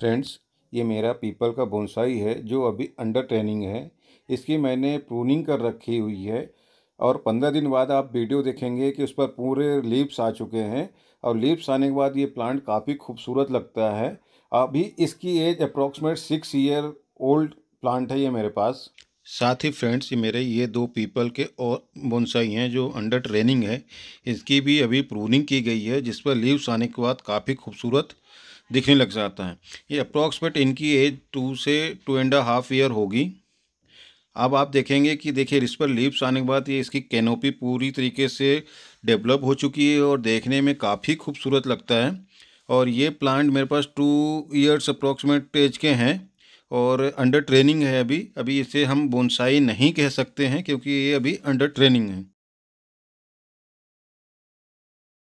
friends ये मेरा people का बोनसाई है जो अभी अंडर ट्रेनिंग है इसकी मैंने प्रूनिंग कर रखी हुई है और पंद्रह दिन बाद आप वीडियो देखेंगे कि उस पर पूरे लीप्स आ चुके हैं और लीप्स आने के बाद ये प्लांट काफ़ी खूबसूरत लगता है अभी इसकी age approximate six year old plant है ये मेरे पास साथ ही फ्रेंड्स ये मेरे ये दो पीपल के और बोनसाई हैं जो अंडर ट्रेनिंग है इसकी भी अभी प्रूनिंग की गई है जिस पर लीव्स आने के बाद काफ़ी खूबसूरत दिखने लग जाता है ये अप्रॉक्सीमेट इनकी एज टू से टू एंड हाफ ईयर होगी अब आप देखेंगे कि देखिए इस पर लीप्स आने के बाद ये इसकी कैनोपी पूरी तरीके से डेवलप हो चुकी है और देखने में काफ़ी खूबसूरत लगता है और ये प्लांट मेरे पास टू ईयर्स अप्रॉक्सीमेट एज के हैं और अंडर ट्रेनिंग है अभी अभी इसे हम बोनसाई नहीं कह सकते हैं क्योंकि ये अभी अंडर ट्रेनिंग है